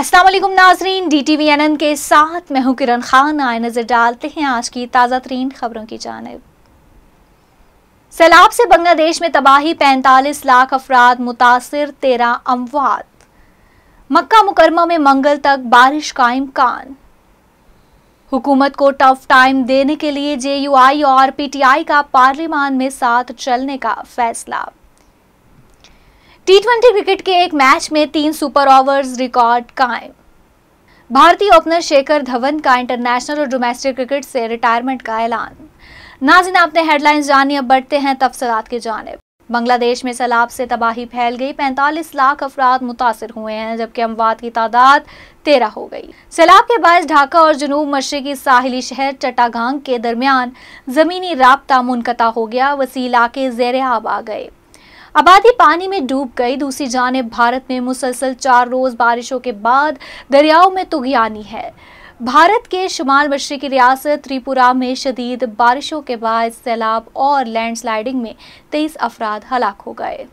असलम नाजरीन D T V N के साथ मैं हूँ किरण खान आए नज़र डालते हैं आज की ताज़ा तरीन खबरों की जानब सैलाब से बांग्लादेश में तबाही पैंतालीस लाख अफराद मुतासर तेरह अमवात मक्का मुकरमा में मंगल तक बारिश का इम्कान हुकूमत को टफ टाइम देने के लिए जे यू आई और पी टी आई का पार्लियामान में साथ चलने का फैसला टी क्रिकेट के एक मैच में तीन सुपर ओवर्स रिकॉर्ड कायम भारतीय ओपनर शेखर धवन का इंटरनेशनल और डोमेस्टिक क्रिकेट से रिटायरमेंट का ऐलान नाजिन आपने हेडलाइंस जानी अब बढ़ते हैं तफसलात की जानब बांग्लादेश में सैलाब से तबाही फैल गई 45 लाख अफराद मुतासर हुए हैं जबकि अमवात की तादाद तेरह हो गई सैलाब के बायस ढाका और जनूब मशरकी साहिली शहर चटागांग के दरमियान ज़मीनी रबता मुनकता हो गया वसी इलाके जेर आब आ गए आबादी पानी में डूब गई दूसरी जानब भारत में मुसलसल चार रोज़ बारिशों के बाद दरियाओं में तुगयानी है भारत के शुमाल मशरकी रियासत त्रिपुरा में शदीद बारिशों के बाद सैलाब और लैंडस्लाइडिंग में तेईस अफराद हलाक हो गए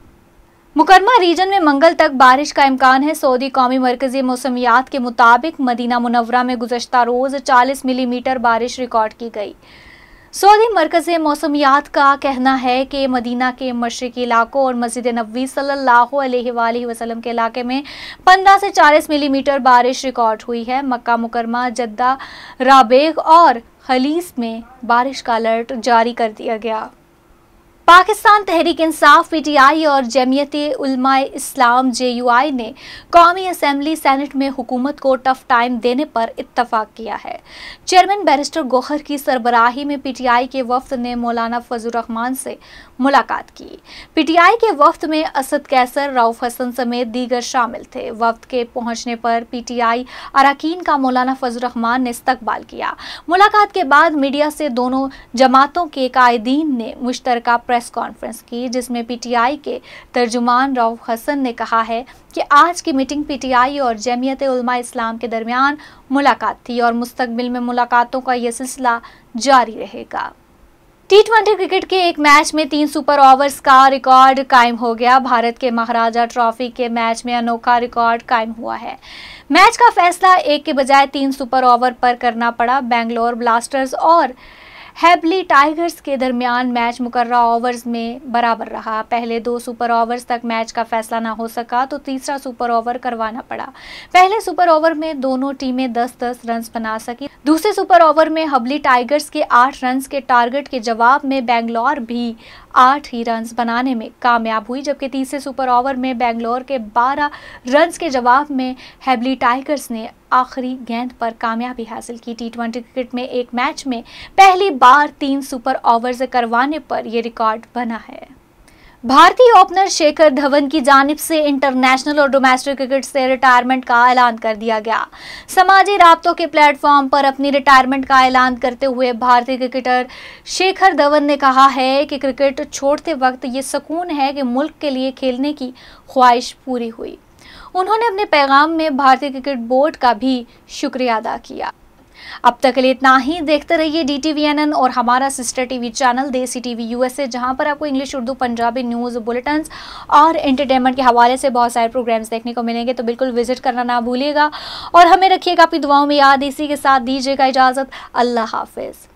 मुकरमा रीजन में मंगल तक बारिश का इम्कान है सऊदी कौमी मरकजी मौसमियात के मुताबिक मदीना मुनवरा में गुजशत रोज़ 40 मिलीमीटर बारिश रिकॉर्ड की गई सऊदी मरकज़ मौसमियात का कहना है कि मदीना के मशरकी इलाकों और मस्जिद नबी सल्ला वसलम के इलाके में 15 से 40 मिलीमीटर बारिश रिकॉर्ड हुई है मक्का मुकरमा जद्दा राबेग और खलीस में बारिश का अलर्ट जारी कर दिया गया पाकिस्तान तहरीक इंसाफ पीटीआई और इस्लाम उलमा इस्लाम जेयूआई ने कौमी असम्बली सेनेट में हुकूमत को टफ टाइम देने पर इतफाक किया है चेयरमैन बैरिस्टर गोहर की सरबराही में पीटीआई के वफद ने मौलाना फजल रहमान से मुलाकात की पीटीआई के वफद में असद कैसर राउफ हसन समेत दीगर शामिल थे वफद के पहुंचने पर पीटीआई अरकान का मौलाना फजल रहमान ने इस्तबाल किया मुलाकात के बाद मीडिया से दोनों जमातों के कायदीन ने मुश्तर प्रेस प्रेस कॉन्फ्रेंस की जिसमें पीटीआई के तर्जुमान राव हसन ने कहा है कि आज की मीटिंग पीटीआई और जमीयत उलमा इस्लाम के दरमियान मुलाकात थी और मुस्तबिल में मुलाकातों का यह सिलसिला जारी रहेगा टी ट्वेंटी क्रिकेट के एक मैच में तीन सुपर ओवर्स का रिकॉर्ड कायम हो गया भारत के महाराजा ट्रॉफी के मैच में अनोखा रिकॉर्ड कायम हुआ है मैच का फैसला एक के बजाय तीन सुपर ओवर पर करना पड़ा बेंगलोर ब्लास्टर्स और हैबली टाइगर्स के दरमियान मैच मुकर्रा ओवर्स में बराबर रहा पहले दो सुपर ओवर्स तक मैच का फैसला ना हो सका तो तीसरा सुपर ओवर करवाना पड़ा पहले सुपर ओवर में दोनों टीमें दस दस रन बना सकी दूसरे सुपर ओवर में हबली टाइगर्स के आठ रन के टारगेट के जवाब में बेंगलोर भी आठ ही रन बनाने में कामयाब हुई जबकि तीसरे सुपर ओवर में बेंगलोर के बारह रन के जवाब में हैबली टाइगर्स ने आखिरी गेंद पर कामयाबी हासिल की टी ट्वेंटी क्रिकेट में एक मैच में पहली बार तीन सुपर ओवर्स करवाने पर यह रिकॉर्ड बना है भारतीय ओपनर शेखर धवन की जानब से इंटरनेशनल और डोमेस्टिक क्रिकेट से रिटायरमेंट का ऐलान कर दिया गया समाजी रबतों के प्लेटफॉर्म पर अपनी रिटायरमेंट का ऐलान करते हुए भारतीय क्रिकेटर शेखर धवन ने कहा है कि क्रिकेट छोड़ते वक्त ये सुकून है कि मुल्क के लिए खेलने की ख्वाहिश पूरी हुई उन्होंने अपने पैगाम में भारतीय क्रिकेट बोर्ड का भी शुक्रिया अदा किया अब तक के लिए इतना ही देखते रहिए डी टी और हमारा sister TV channel Desi TV USA जहां पर आपको English Urdu Punjabi news bulletin और एंटरटेनमेंट के हवाले से बहुत सारे प्रोग्राम्स देखने को मिलेंगे तो बिल्कुल विजिट करना ना भूलिएगा और हमें रखिएगा अपनी दुआओं में याद इसी के साथ दीजिएगा इजाज़त अल्लाह हाफिज़